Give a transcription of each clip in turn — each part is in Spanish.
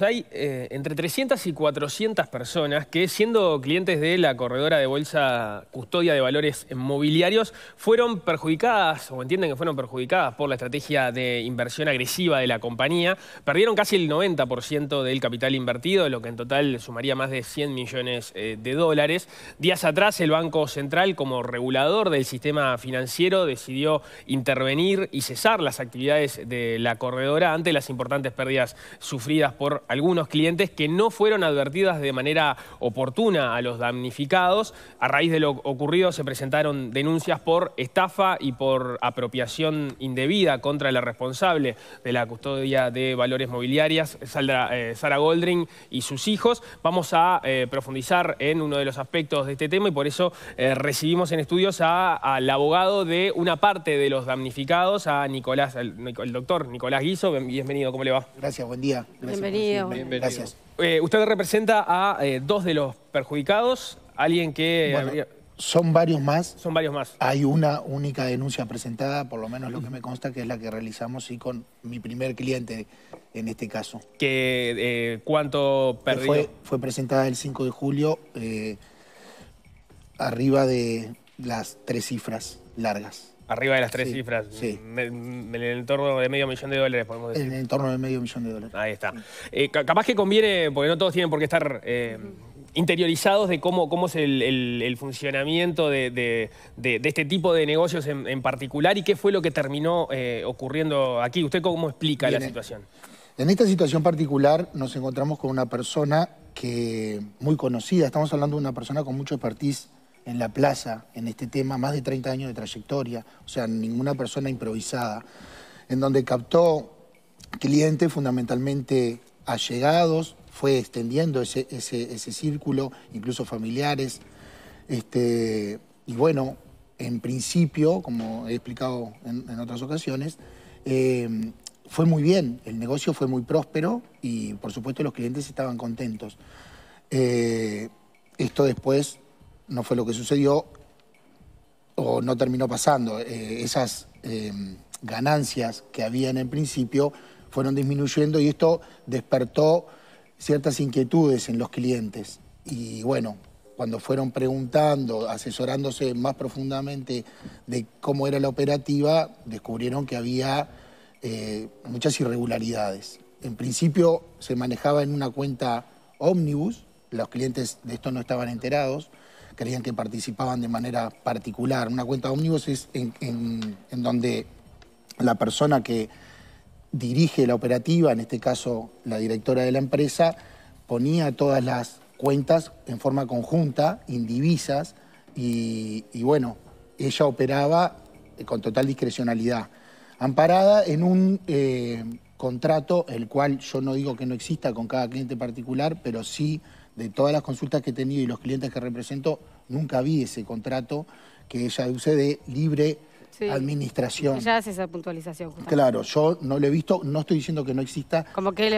Hay eh, entre 300 y 400 personas que, siendo clientes de la corredora de bolsa custodia de valores mobiliarios, fueron perjudicadas o entienden que fueron perjudicadas por la estrategia de inversión agresiva de la compañía. Perdieron casi el 90% del capital invertido, lo que en total sumaría más de 100 millones eh, de dólares. Días atrás, el Banco Central, como regulador del sistema financiero, decidió intervenir y cesar las actividades de la corredora ante las importantes pérdidas sufridas por algunos clientes que no fueron advertidas de manera oportuna a los damnificados. A raíz de lo ocurrido se presentaron denuncias por estafa y por apropiación indebida contra la responsable de la custodia de valores mobiliarias, eh, Sara Goldring, y sus hijos. Vamos a eh, profundizar en uno de los aspectos de este tema y por eso eh, recibimos en estudios al abogado de una parte de los damnificados, a Nicolás, el, doctor Nicolás Guiso. Bienvenido, ¿cómo le va? Gracias, buen día. Bienvenido. Gracias. Eh, usted representa a eh, dos de los perjudicados, alguien que... Son varios más. Son varios más. Hay una única denuncia presentada, por lo menos lo que me consta, que es la que realizamos y con mi primer cliente en este caso. ¿Qué, eh, ¿Cuánto perdió? Fue, fue, presentada el 5 de julio, arriba de las tres cifras largas. Arriba de las tres cifras. En el entorno de medio millón de dólares, podemos decir. En el entorno de medio millón de dólares. Ahí está. Eh, capaz que conviene, porque no todos tienen por qué estar... Eh, interiorizados de cómo, es el, funcionamiento de, este tipo de negocios en, particular y qué fue lo que terminó eh, ocurriendo aquí. ¿Usted cómo explica la situación? En esta situación particular nos encontramos con una persona que muy conocida, estamos hablando de una persona con mucho expertise en la plaza en este tema, más de 30 años de trayectoria, o sea, ninguna persona improvisada, en donde captó clientes fundamentalmente allegados, fue extendiendo ese, círculo, incluso familiares. Este, y bueno, en principio, como he explicado en, otras ocasiones, eh, fue muy bien, el negocio fue muy próspero y por supuesto los clientes estaban contentos. Eh, esto después no fue lo que sucedió o no terminó pasando. Eh, esas em, ganancias que habían en principio fueron disminuyendo y esto despertó ciertas inquietudes en los clientes. Y bueno, cuando fueron preguntando, asesorándose más profundamente de cómo era la operativa, descubrieron que había eh, muchas irregularidades. En principio se manejaba en una cuenta ómnibus, los clientes de esto no estaban enterados, creían que participaban de manera particular. Una cuenta ómnibus es en, donde la persona que dirige la operativa, en este caso la directora de la empresa, ponía todas las cuentas en forma conjunta, indivisas, y, bueno, ella operaba con total discrecionalidad, amparada en un eh, contrato, el cual yo no digo que no exista con cada cliente particular, pero sí de todas las consultas que he tenido y los clientes que represento, nunca vi ese contrato que ella use de libre administración. Ella hace esa puntualización. Claro, yo no lo he visto, no estoy diciendo que no exista. Como que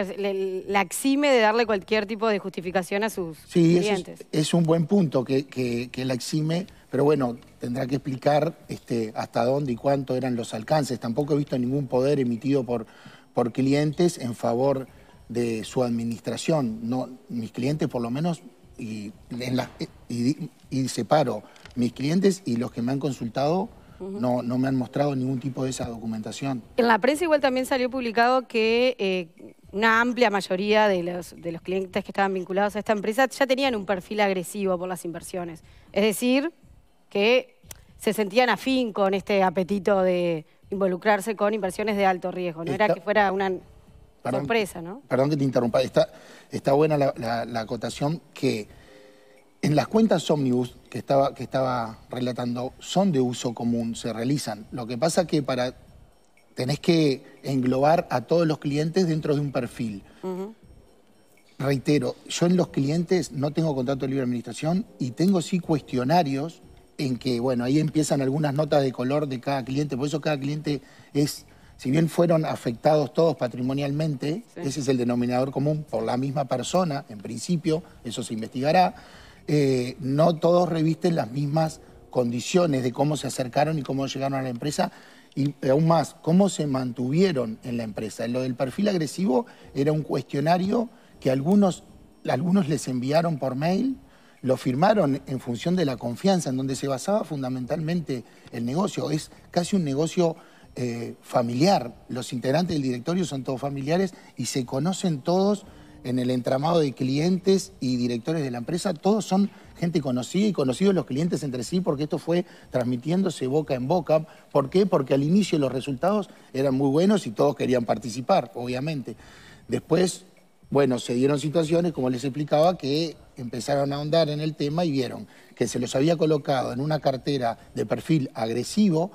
la exime de darle cualquier tipo de justificación a sus clientes. Sí, es, un buen punto que, que, la exime, pero bueno, tendrá que explicar este, hasta dónde y cuánto eran los alcances. Tampoco he visto ningún poder emitido por, por clientes en favor de su administración, no, mis clientes por lo menos, y, en la, y, separo mis clientes y los que me han consultado, no, no me han mostrado ningún tipo de esa documentación. En la prensa igual también salió publicado que eh, una amplia mayoría de los, clientes que estaban vinculados a esta empresa ya tenían un perfil agresivo por las inversiones. Es decir, que se sentían afín con este apetito de involucrarse con inversiones de alto riesgo. No era que fuera una Perdón, Sorpresa, ¿no? Perdón que te interrumpa. Está, buena la, acotación que en las cuentas Omnibus que estaba, que estaba relatando son de uso común, se realizan. Lo que pasa que para tenés que englobar a todos los clientes dentro de un perfil. Reitero, yo en los clientes no tengo contrato de libre administración y tengo sí cuestionarios en que, bueno, ahí empiezan algunas notas de color de cada cliente, por eso cada cliente es si bien fueron afectados todos patrimonialmente, ese es el denominador común por la misma persona, en principio, eso se investigará, eh, no todos revisten las mismas condiciones de cómo se acercaron y cómo llegaron a la empresa y eh, aún más, cómo se mantuvieron en la empresa. Lo del perfil agresivo era un cuestionario que algunos, algunos les enviaron por mail, lo firmaron en función de la confianza, en donde se basaba fundamentalmente el negocio. Es casi un negocio eh, familiar. Los integrantes del directorio son todos familiares y se conocen todos en el entramado de clientes y directores de la empresa. Todos son gente conocida y conocidos los clientes entre sí porque esto fue transmitiéndose boca en boca. ¿Por qué? Porque al inicio los resultados eran muy buenos y todos querían participar, obviamente. Después, bueno, se dieron situaciones, como les explicaba, que empezaron a ahondar en el tema y vieron que se los había colocado en una cartera de perfil agresivo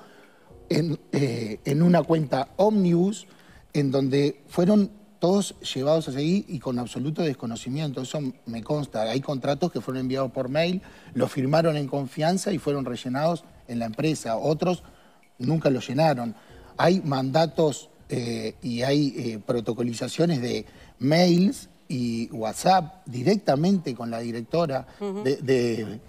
eh, en, una cuenta Omnibus, en donde fueron todos llevados a seguir y con absoluto desconocimiento. Eso me consta. Hay contratos que fueron enviados por mail, los firmaron en confianza y fueron rellenados en la empresa. Otros nunca los llenaron. Hay mandatos eh, y hay eh, protocolizaciones de mails y WhatsApp directamente con la directora de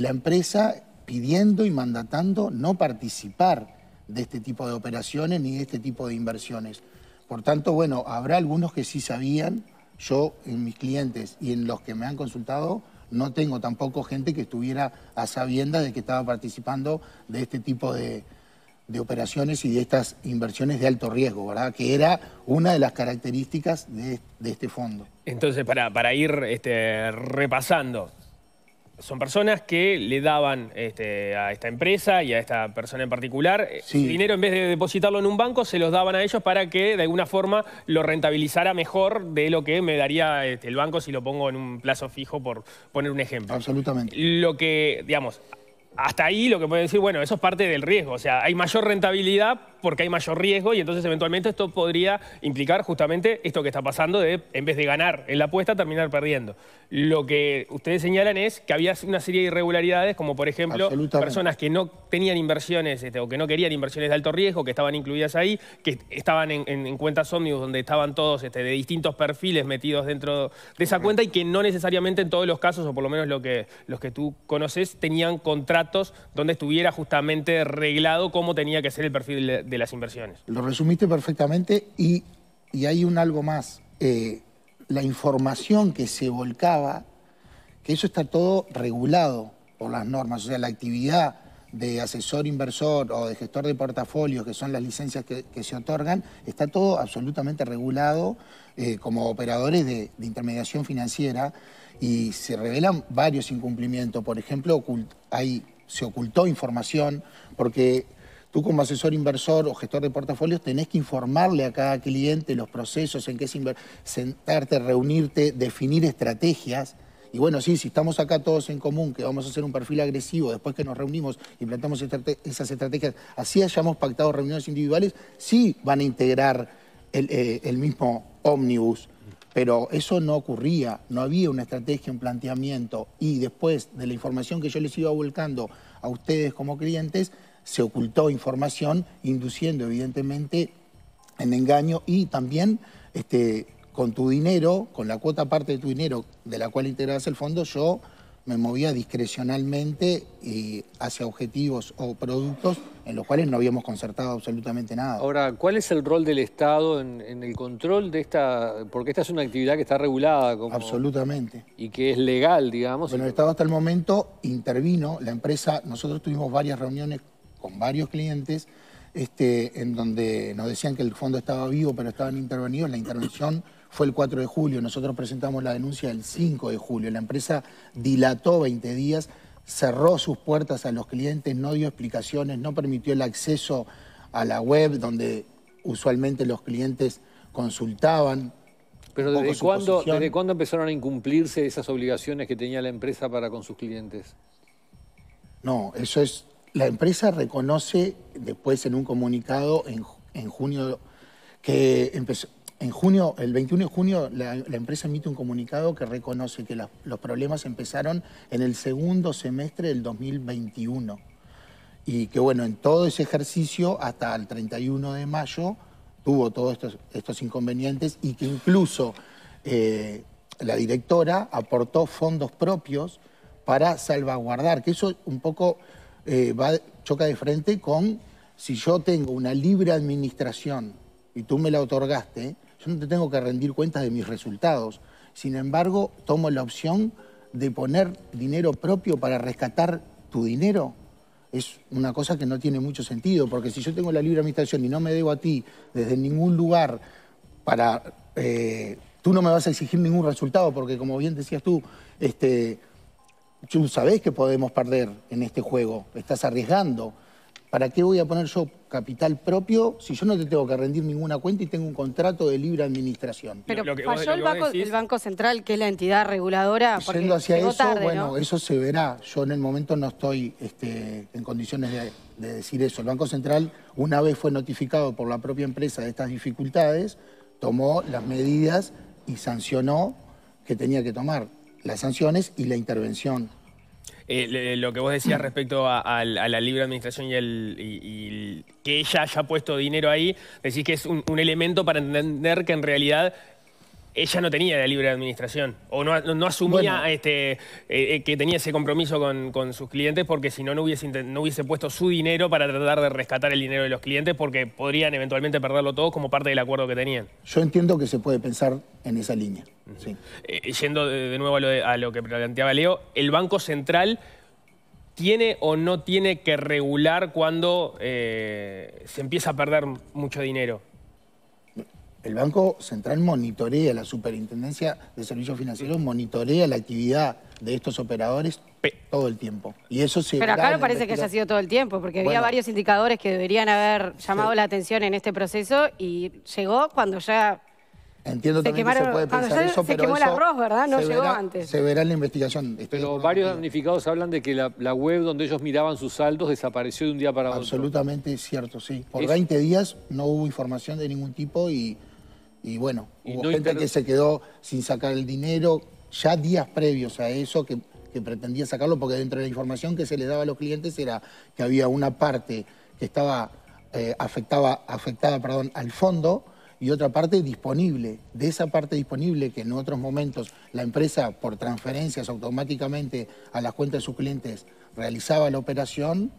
la empresa pidiendo y mandatando no participar de este tipo de operaciones ni de este tipo de inversiones. Por tanto, bueno, habrá algunos que sí sabían, yo en mis clientes y en los que me han consultado, no tengo tampoco gente que estuviera a sabiendas de que estaba participando de este tipo de, de operaciones y de estas inversiones de alto riesgo, ¿verdad? Que era una de las características de, de este fondo. Entonces, para, para ir este, repasando, son personas que le daban este, a esta empresa y a esta persona en particular eh, dinero en vez de depositarlo en un banco, se los daban a ellos para que de alguna forma lo rentabilizara mejor de lo que me daría este, el banco si lo pongo en un plazo fijo, por poner un ejemplo. Absolutamente. Lo que, digamos, hasta ahí lo que puede decir, bueno, eso es parte del riesgo, o sea, hay mayor rentabilidad porque hay mayor riesgo y entonces eventualmente esto podría implicar justamente esto que está pasando de en vez de ganar en la apuesta terminar perdiendo. Lo que ustedes señalan es que había una serie de irregularidades como por ejemplo personas que no tenían inversiones este, o que no querían inversiones de alto riesgo, que estaban incluidas ahí, que estaban en, cuentas ómnibus donde estaban todos este, de distintos perfiles metidos dentro de esa cuenta y que no necesariamente en todos los casos, o por lo menos lo que, los que tú conoces, tenían contratos donde estuviera justamente reglado cómo tenía que ser el perfil de de las inversiones. Lo resumiste perfectamente y, hay un algo más. Eh, la información que se volcaba, que eso está todo regulado por las normas, o sea, la actividad de asesor inversor o de gestor de portafolios, que son las licencias que, se otorgan, está todo absolutamente regulado eh, como operadores de, intermediación financiera y se revelan varios incumplimientos. Por ejemplo, ahí se ocultó información porque Tú como asesor inversor o gestor de portafolios tenés que informarle a cada cliente los procesos, en que se sentarte, reunirte, definir estrategias. Y bueno, sí, si estamos acá todos en común, que vamos a hacer un perfil agresivo después que nos reunimos y planteamos esas estrategias, así hayamos pactado reuniones individuales, sí van a integrar el, eh, el mismo ómnibus. Pero eso no ocurría, no había una estrategia, un planteamiento. Y después de la información que yo les iba volcando a ustedes como clientes, se ocultó información, induciendo evidentemente en engaño y también este, con tu dinero, con la cuota parte de tu dinero de la cual integras el fondo, yo me movía discrecionalmente hacia objetivos o productos en los cuales no habíamos concertado absolutamente nada. Ahora, ¿cuál es el rol del Estado en, el control de esta? Porque esta es una actividad que está regulada. absolutamente. Y que es legal, digamos. Bueno, el Estado hasta el momento intervino, la empresa, nosotros tuvimos varias reuniones con varios clientes, este, en donde nos decían que el fondo estaba vivo pero estaban intervenidos. La intervención fue el 4 de julio, nosotros presentamos la denuncia el 5 de julio. La empresa dilató 20 días, cerró sus puertas a los clientes, no dio explicaciones, no permitió el acceso a la web donde usualmente los clientes consultaban. Pero ¿desde cuándo, ¿desde cuándo empezaron a incumplirse esas obligaciones que tenía la empresa para con sus clientes? No, eso es la empresa reconoce después en un comunicado en, junio que empezó, en junio, el 21 de junio, la, empresa emite un comunicado que reconoce que los problemas empezaron en el segundo semestre del 2021. Y que bueno, en todo ese ejercicio, hasta el 31 de mayo, tuvo todos estos, estos inconvenientes y que incluso eh, la directora aportó fondos propios para salvaguardar, que eso un poco eh, choca de frente con si yo tengo una libre administración y tú me la otorgaste, yo no te tengo que rendir cuentas de mis resultados. Sin embargo, tomo la opción de poner dinero propio para rescatar tu dinero. Es una cosa que no tiene mucho sentido, porque si yo tengo la libre administración y no me debo a ti desde ningún lugar para... Eh, tú no me vas a exigir ningún resultado, porque como bien decías tú, este, tú sabes que podemos perder en este juego, estás arriesgando. ¿Para qué voy a poner yo capital propio si yo no te tengo que rendir ninguna cuenta y tengo un contrato de libre administración? Pero falló el, banco, Central, que es la entidad reguladora. Yendo hacia eso, bueno, eso se verá. Yo en el momento no estoy este, en condiciones de, de decir eso. El Banco Central, una vez fue notificado por la propia empresa de estas dificultades, tomó las medidas y sancionó que tenía que tomar las sanciones y la intervención. Eh, lo que vos decías respecto a, la libre administración y, el, que ella haya puesto dinero ahí, decís que es un, un, elemento para entender que en realidad ella no tenía la libre administración o no, asumía este, eh, eh, que tenía ese compromiso con, sus clientes porque si no, no hubiese, no hubiese puesto su dinero para tratar de rescatar el dinero de los clientes porque podrían eventualmente perderlo todo como parte del acuerdo que tenían. Yo entiendo que se puede pensar en esa línea. sí. Eh, yendo de, nuevo a lo, que planteaba Leo, el Banco Central... ¿Tiene o no tiene que regular cuando se empieza a perder mucho dinero? el Banco Central monitorea, la Superintendencia de Servicios Financieros monitorea la actividad de estos operadores todo el tiempo. Y eso se Pero acá no parece que haya sido todo el tiempo, porque había varios indicadores que deberían haber llamado la atención en este proceso y llegó cuando ya Entiendo se también se quemó el arroz, ¿verdad? No llegó antes. Se verá la investigación. Este pero varios damnificados hablan de que la, web donde ellos miraban sus saldos desapareció de un día para otro. Absolutamente cierto, sí. Por 20 días no hubo información de ningún tipo y y bueno, hubo gente que se quedó sin sacar el dinero ya días previos a eso, que, pretendía sacarlo, porque dentro de la información que se le daba a los clientes era que había una parte que estaba eh, afectaba, afectada perdón, al fondo y otra parte disponible. De esa parte disponible que en otros momentos la empresa por transferencias automáticamente a las cuentas de sus clientes realizaba la operación,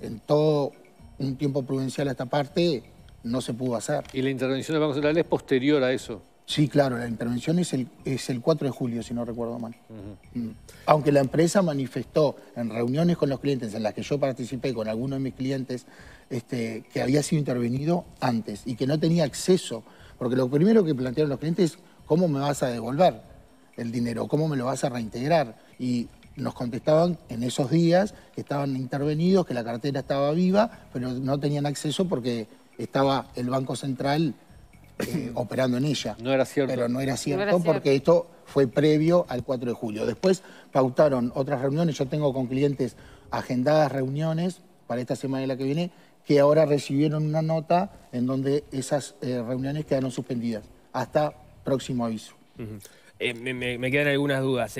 en todo un tiempo prudencial a esta parte no se pudo hacer. ¿Y la intervención del Banco Central es posterior a eso? Sí, claro, la intervención es el, es el 4 de julio, si no recuerdo mal. Mm. Aunque la empresa manifestó en reuniones con los clientes, en las que yo participé con algunos de mis clientes, este, que había sido intervenido antes y que no tenía acceso. Porque lo primero que plantearon los clientes es, ¿cómo me vas a devolver el dinero? ¿Cómo me lo vas a reintegrar? Y nos contestaban en esos días que estaban intervenidos, que la cartera estaba viva, pero no tenían acceso porque estaba el Banco Central eh, operando en ella. No era cierto. Pero no era cierto, porque esto fue previo al 4 de julio. Después pautaron otras reuniones. Yo tengo con clientes agendadas reuniones para esta semana y la que viene, que ahora recibieron una nota en donde esas eh, reuniones quedaron suspendidas hasta próximo aviso. Eh, me, quedan algunas dudas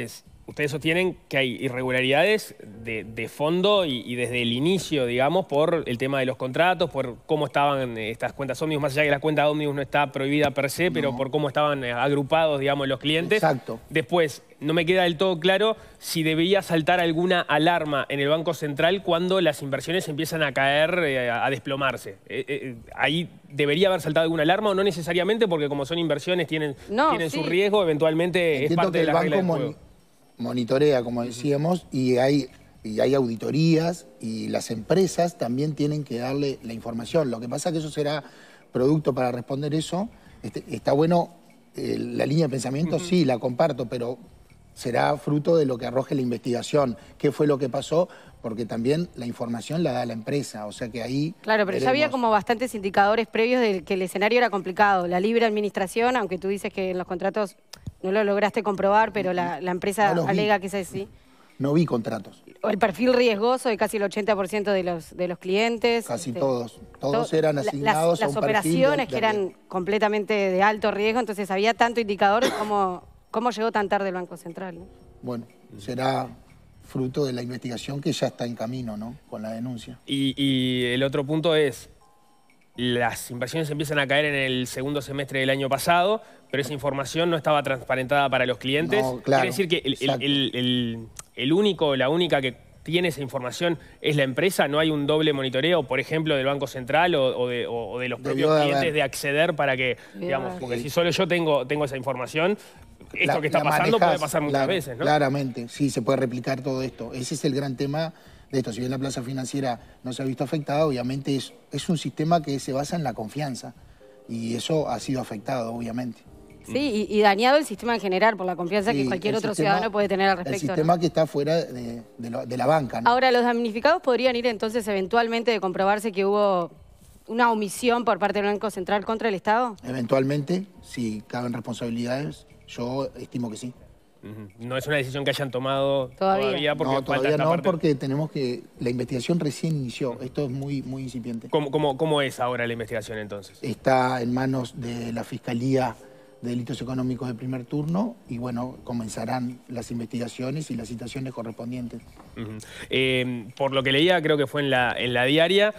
ustedes sostienen que hay irregularidades de, fondo y, desde el inicio, digamos, por el tema de los contratos, por cómo estaban eh, estas cuentas ómnibus, más allá de que la cuenta ómnibus no está prohibida per se, pero por cómo estaban eh, agrupados, digamos, los clientes. Exacto. Después, no me queda del todo claro si debería saltar alguna alarma en el Banco Central cuando las inversiones empiezan a caer, eh, a desplomarse. ahí debería haber saltado alguna alarma o no necesariamente porque como son inversiones tienen, su riesgo, eventualmente es parte de la banco regla monitorea, como decíamos, y hay, y hay auditorías y las empresas también tienen que darle la información. Lo que pasa es que eso será producto para responder eso. Este, está bueno eh, la línea de pensamiento, sí, la comparto, pero será fruto de lo que arroje la investigación, qué fue lo que pasó, porque también la información la da la empresa, o sea que ahí... Claro, pero ya había como bastantes indicadores previos de que el escenario era complicado. La libre administración, aunque tú dices que en los contratos no lo lograste comprobar, pero la, empresa alega que es así. No vi contratos. El perfil riesgoso de casi el 80% de los, de los clientes. Casi este, todos. Todos eran asignados las, a operaciones que eran completamente de alto riesgo, entonces había tanto indicador como... ¿Cómo llegó tan tarde el Banco Central? Bueno, será fruto de la investigación que ya está en camino, ¿no? Con la denuncia. Y, el otro punto es, las inversiones empiezan a caer en el segundo semestre del año pasado, pero esa información no estaba transparentada para los clientes. Quiere decir que el, único, la única que tiene esa información es la empresa, no hay un doble monitoreo, por ejemplo, del Banco Central o, de, los propios clientes de acceder para que, digamos, porque si solo yo tengo, tengo esa información, esto que está pasando puede pasar muchas veces, ¿no? Claramente, sí, se puede replicar todo esto. Ese es el gran tema de esto. Si bien la plaza financiera no se ha visto afectada, obviamente es, un sistema que se basa en la confianza y eso ha sido afectado, obviamente. Sí, y, dañado el sistema en general por la confianza que cualquier otro ciudadano puede tener al respecto. El sistema que está fuera de, de la banca. ¿no? Ahora, los damnificados podrían ir entonces eventualmente de comprobarse que hubo una omisión por parte del Banco Central contra el Estado? Eventualmente, si caben responsabilidades, yo estimo que sí. No es una decisión que hayan tomado todavía, todavía porque no, todavía no, porque tenemos que la investigación recién inició. Esto es muy muy incipiente. ¿Cómo, cómo, cómo es ahora la investigación entonces? Está en manos de la fiscalía de delitos económicos de primer turno y bueno, comenzarán las investigaciones y las citaciones correspondientes. Eh, por lo que leía, creo que fue en la, en la diaria,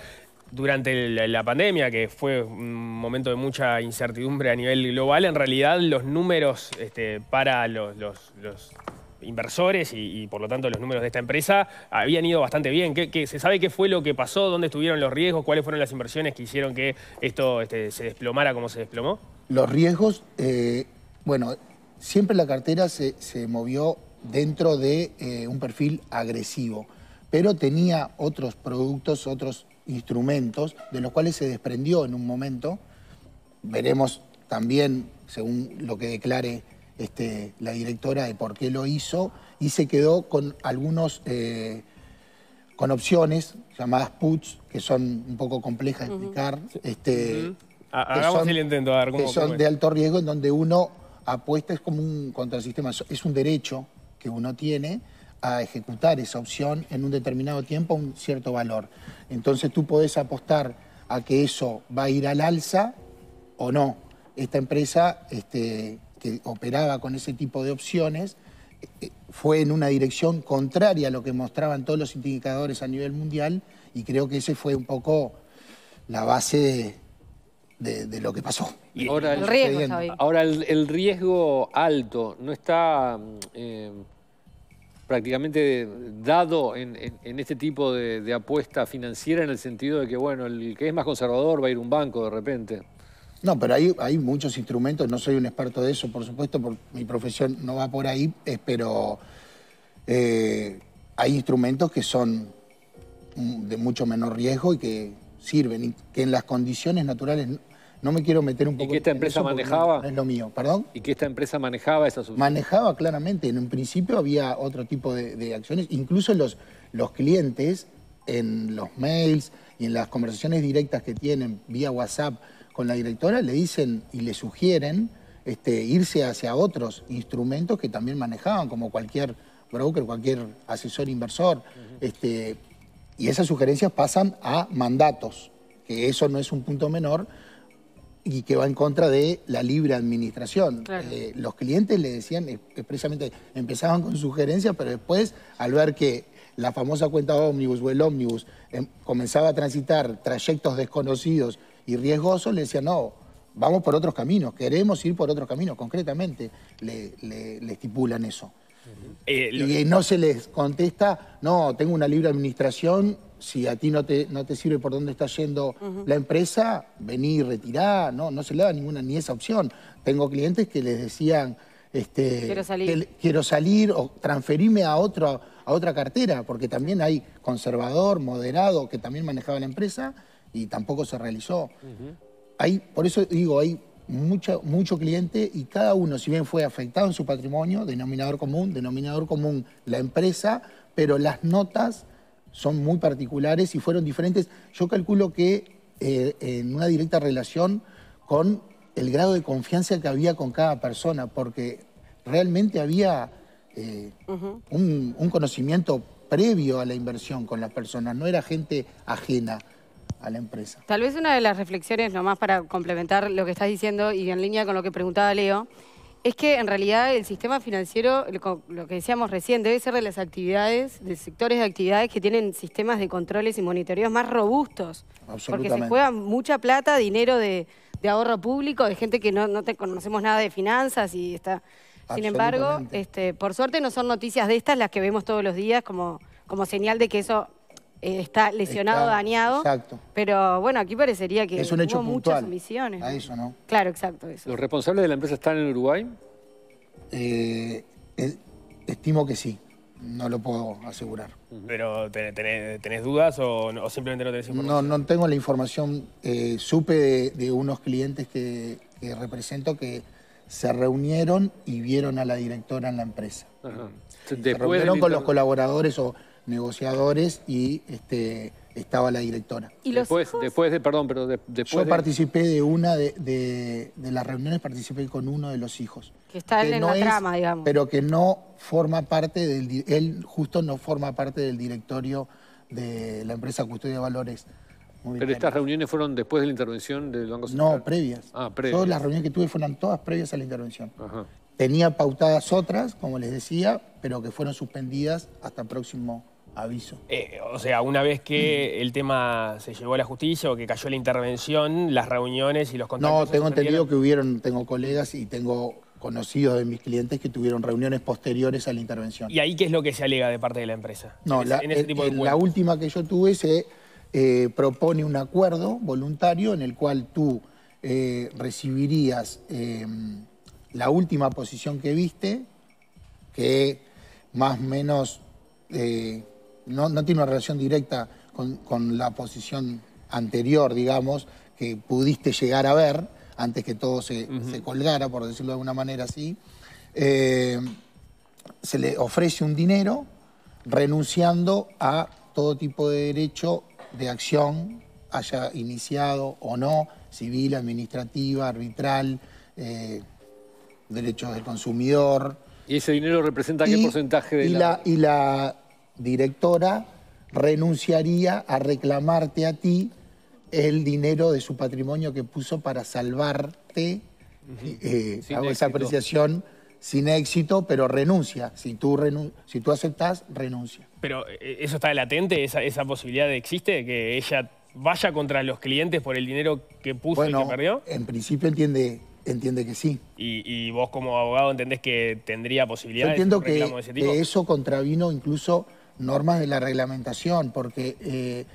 durante la, pandemia, que fue un momento de mucha incertidumbre a nivel global, en realidad los números este, para los, inversores y, por lo tanto los números de esta empresa habían ido bastante bien. ¿Qué, se sabe qué fue lo que pasó? ¿Dónde estuvieron los riesgos? ¿Cuáles fueron las inversiones que hicieron que esto este, se desplomara como se desplomó? Los riesgos, eh, bueno, siempre la cartera se, movió dentro de eh, un perfil agresivo, pero tenía otros productos, otros instrumentos, de los cuales se desprendió en un momento. Veremos también, según lo que declare este, la directora, de por qué lo hizo, y se quedó con algunos, eh, con opciones llamadas puts, que son un poco complejas de explicar, este, Hagamos el intento, Que son de alto riesgo, en donde uno apuesta, es como un sistema es un derecho que uno tiene, a ejecutar esa opción en un determinado tiempo a un cierto valor. Entonces tú podés apostar a que eso va a ir al alza o no. Esta empresa este, que operaba con ese tipo de opciones eh, fue en una dirección contraria a lo que mostraban todos los indicadores a nivel mundial y creo que ese fue un poco la base de, lo que pasó. Y ahora el, riesgo, ahora el, riesgo alto no está mm, eh, prácticamente dado en, este tipo de, apuesta financiera en el sentido de que, bueno, el que es más conservador va a ir a un banco de repente. No, pero hay, hay muchos instrumentos, no soy un experto de eso, por supuesto, por, mi profesión no va por ahí, pero eh, hay instrumentos que son de mucho menor riesgo y que sirven, y que en las condiciones naturales no me quiero meter un poco... ¿Y que esta empresa manejaba? es lo mío, perdón. ¿Y que esta empresa manejaba esas Manejaba claramente. En un principio había otro tipo de, acciones. Incluso los, los clientes en los mails y en las conversaciones directas que tienen vía WhatsApp con la directora, le dicen y le sugieren este, irse hacia otros instrumentos que también manejaban, como cualquier broker, cualquier asesor inversor. este, y esas sugerencias pasan a mandatos, que eso no es un punto menor, y que va en contra de la libre administración. Eh, los clientes le decían expresamente, empezaban con sugerencias, pero después, al ver que la famosa cuenta ómnibus o el ómnibus em, comenzaba a transitar trayectos desconocidos y riesgosos, le decían, no, vamos por otros caminos, queremos ir por otros caminos, concretamente le estipulan eso. Eh, y, no se les contesta, no, tengo una libre administración, si a ti no te, no te sirve por dónde está yendo la empresa, vení, retirá, no, no se le da ninguna ni esa opción. Tengo clientes que les decían, este, quiero salir, o transferirme a, a otra cartera, porque también hay conservador, moderado, que también manejaba la empresa y tampoco se realizó. por eso digo, hay mucho, mucho cliente y cada uno, si bien fue afectado en su patrimonio, denominador común, denominador común la empresa, pero las notas son muy particulares y fueron diferentes. Yo calculo que eh, en una directa relación con el grado de confianza que había con cada persona, porque realmente había eh, un, un conocimiento previo a la inversión con las personas, no era gente ajena la empresa. Tal vez una de las reflexiones, nomás para complementar lo que estás diciendo y en línea con lo que preguntaba Leo, es que en realidad el sistema financiero, lo que decíamos recién, debe ser de las actividades, de sectores de actividades que tienen sistemas de controles y monitoreos más robustos. Porque se juega mucha plata, dinero de, ahorro público, de gente que no, no te conocemos nada de finanzas y está... Sin embargo, este, por suerte no son noticias de estas las que vemos todos los días como, como señal de que eso eh, está lesionado, dañado. Exacto. Pero bueno, aquí parecería que es un hecho muchas misiones A eso, ¿no? Claro, exacto. ¿Los responsables de la empresa están en Uruguay? Eh, estimo que sí. No lo puedo asegurar. ¿Pero tenés, dudas o, simplemente no tenés información? No, no tengo la información. Eh, supe de, unos clientes que, represento que se reunieron y vieron a la directora en la empresa. Se reunieron con los colaboradores o negociadores y este, estaba la directora. ¿Y después, después de, perdón, pero después Yo participé de una de, las reuniones, participé con uno de los hijos. Que está en la trama, digamos. Pero que no forma parte del, él justo no forma parte del directorio de la empresa Custodia de Valores. ¿Pero estas reuniones fueron después de la intervención del Banco Central? No, previas. Ah, previas. Todas las reuniones que tuve fueron todas previas a la intervención. Tenía pautadas otras, como les decía, pero que fueron suspendidas hasta el próximo aviso. Eh, o sea, una vez que el tema se llevó a la justicia o que cayó la intervención, las reuniones y los contactos... No, tengo entendido que hubieron, tengo colegas y tengo conocidos de mis clientes que tuvieron reuniones posteriores a la intervención. ¿Y ahí qué es lo que se alega de parte de la empresa? No, en, la, eh, eh, última que yo tuve se propone un acuerdo voluntario en el cual tú recibirías la última posición que viste, que más o menos no, tiene una relación directa con, la posición anterior, digamos, que pudiste llegar a ver antes que todo se, colgara, por decirlo de alguna manera así. Eh, se le ofrece un dinero renunciando a todo tipo de derecho de acción, haya iniciado o no, civil, administrativa, arbitral, eh, derechos del consumidor. ¿Y ese dinero representa qué porcentaje de la directora renunciaría a reclamarte a ti el dinero de su patrimonio que puso para salvarte. Eh, eh, hago esa apreciación sin éxito, pero renuncia. Si tú, aceptas, si tú aceptás, renuncia. Pero eh, eso está latente, esa, posibilidad existe, que ella vaya contra los clientes por el dinero que puso y que perdió? En principio entiende, entiende que sí. ¿Y, vos como abogado entendés que tendría posibilidad. Yo entiendo de que, que eso contravino incluso normas de la reglamentación, porque eh,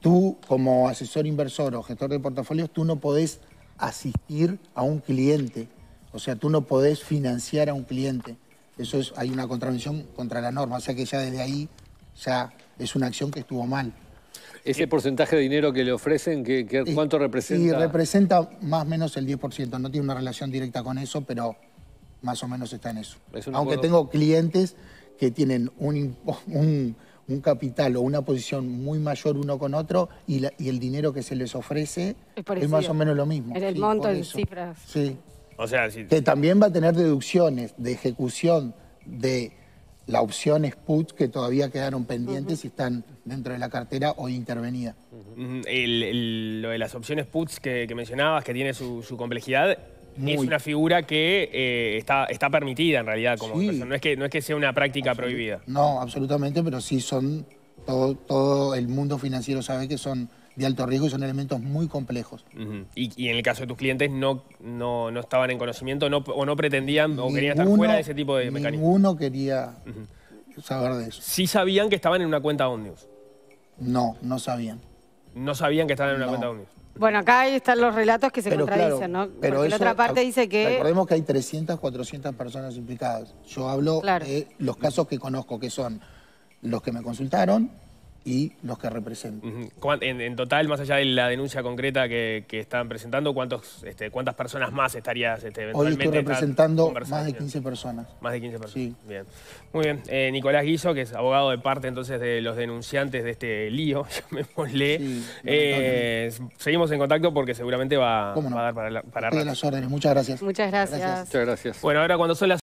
tú como asesor inversor o gestor de portafolios, tú no podés asistir a un cliente, o sea, tú no podés financiar a un cliente. Eso es, hay una contravención contra la norma, o sea que ya desde ahí ya es una acción que estuvo mal. ¿Ese eh, porcentaje de dinero que le ofrecen, cuánto representa? Y representa más o menos el 10%, no tiene una relación directa con eso, pero más o menos está en eso. Aunque tengo clientes que tienen un, un, capital o una posición muy mayor uno con otro y, el dinero que se les ofrece es, más o menos lo mismo. En el monto de cifras. Sí. O sea, Que también va a tener deducciones de ejecución de la opción puts que todavía quedaron pendientes y están dentro de la cartera o intervenida. lo de las opciones puts que, mencionabas, que tiene su complejidad, es una figura que eh, está, está permitida en realidad como persona, no es que No es que sea una práctica prohibida. No, absolutamente, pero sí son, todo, el mundo financiero sabe que son de alto riesgo y son elementos muy complejos. y, en el caso de tus clientes no, no, estaban en conocimiento o no pretendían o querían estar fuera de ese tipo de mecanismos. Ninguno quería saber de eso. ¿Sí sabían que estaban en una cuenta Ondius? No, no sabían. ¿No sabían que estaban en una cuenta omnius. Bueno, acá ahí están los relatos que se contradicen, ¿no? Pero eso, la otra parte dice que... Recordemos que hay 300, 400 personas implicadas. Yo hablo de los casos que conozco, que son los que me consultaron, y los que representan. En, total, más allá de la denuncia concreta que, están presentando, ¿cuántos, este, ¿cuántas personas más estarías este, eventualmente Hoy estoy representando más de 15 personas. Más de 15 personas. Muy bien. Eh, Nicolás Guiso, que es abogado de parte entonces de los denunciantes de este lío, llamémosle. Eh, seguimos en contacto porque seguramente va, a dar para, para las órdenes. Muchas gracias. Muchas gracias. Muchas gracias. Bueno, ahora cuando son las